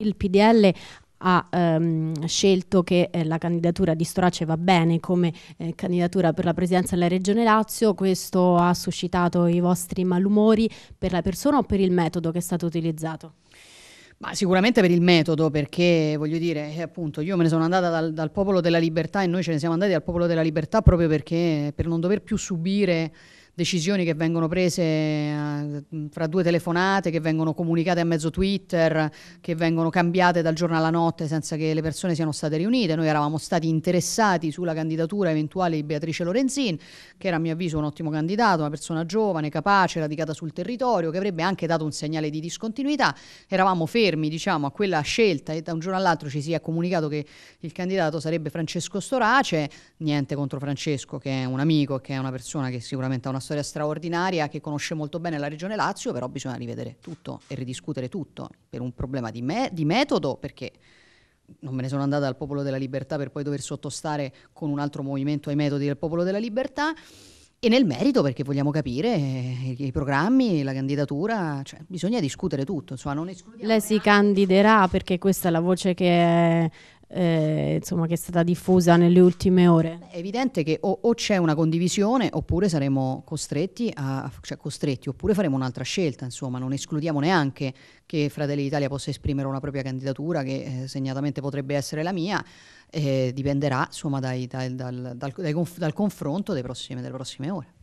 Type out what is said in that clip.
Il PDL ha ehm, scelto che eh, la candidatura di Storace va bene come eh, candidatura per la presidenza della Regione Lazio, questo ha suscitato i vostri malumori per la persona o per il metodo che è stato utilizzato? Ma sicuramente per il metodo, perché voglio dire, eh, appunto, io me ne sono andata dal, dal, popolo della libertà e noi ce ne siamo andati dal popolo della libertà proprio perché per non dover più subire decisioni che vengono prese eh, fra due telefonate, che vengono comunicate a mezzo Twitter, che vengono cambiate dal giorno alla notte senza che le persone siano state riunite. Noi eravamo stati interessati sulla candidatura eventuale di Beatrice Lorenzin, che era a mio avviso un ottimo candidato, una persona giovane, capace, radicata sul territorio, che avrebbe anche dato un segnale di discontinuità. Eravamo fermi, diciamo, a quella scelta e da un giorno all'altro ci si è comunicato che il candidato sarebbe Francesco Storace, niente contro Francesco che è un amico, che è una persona che sicuramente ha una una storia straordinaria che conosce molto bene la Regione Lazio, però bisogna rivedere tutto e ridiscutere tutto per un problema di, me- di metodo, perché non me ne sono andata al Popolo della Libertà per poi dover sottostare con un altro movimento ai metodi del Popolo della Libertà. E nel merito, perché vogliamo capire eh, i programmi, la candidatura, cioè, bisogna discutere tutto. Insomma, Lei si candiderà perché questa è la voce che è eh, insomma, che è stata diffusa nelle ultime ore? È evidente che o, o c'è una condivisione oppure saremo costretti, a, cioè costretti, oppure faremo un'altra scelta, insomma non escludiamo neanche che Fratelli d'Italia possa esprimere una propria candidatura che eh, segnatamente potrebbe essere la mia. Eh, dipenderà insomma, dai, dai, dal, dal, dal, conf, dal confronto prossimi, delle prossime ore.